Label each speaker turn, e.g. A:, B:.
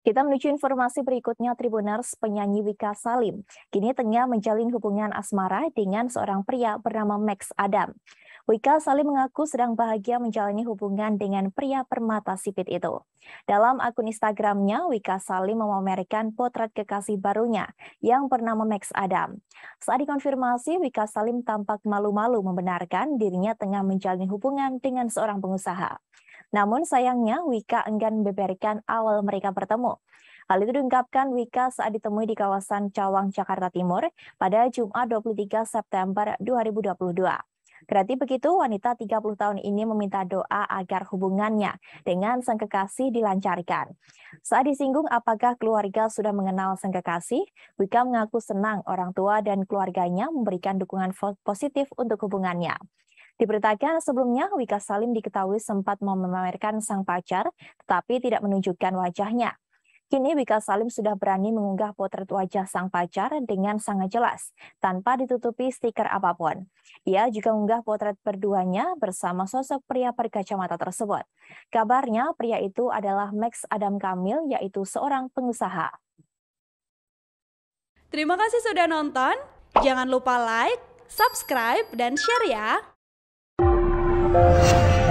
A: Kita menuju informasi berikutnya Tribuners penyanyi Wika Salim. Kini tengah menjalin hubungan asmara dengan seorang pria bernama Max Adam. Wika Salim mengaku sedang bahagia menjalani hubungan dengan pria permata sipit itu. Dalam akun Instagramnya, Wika Salim memamerkan potret kekasih barunya yang bernama Max Adam. Saat dikonfirmasi, Wika Salim tampak malu-malu membenarkan dirinya tengah menjalin hubungan dengan seorang pengusaha. Namun sayangnya Wika enggan beberkan awal mereka bertemu. Hal itu diungkapkan Wika saat ditemui di kawasan Cawang, Jakarta Timur pada Jumat 23 September 2022. Berarti begitu, wanita 30 tahun ini meminta doa agar hubungannya dengan sang kekasih dilancarkan. Saat disinggung apakah keluarga sudah mengenal sang kekasih, Wika mengaku senang orang tua dan keluarganya memberikan dukungan positif untuk hubungannya. Diberitakan sebelumnya, Wika Salim diketahui sempat memamerkan sang pacar, tetapi tidak menunjukkan wajahnya. Kini Wika Salim sudah berani mengunggah potret wajah sang pacar dengan sangat jelas, tanpa ditutupi stiker apapun. Ia juga mengunggah potret berduanya bersama sosok pria berkacamata tersebut. Kabarnya, pria itu adalah Max Adam Kamil, yaitu seorang pengusaha.
B: Terima kasih sudah nonton. Jangan lupa like, subscribe, dan share ya! Thank you.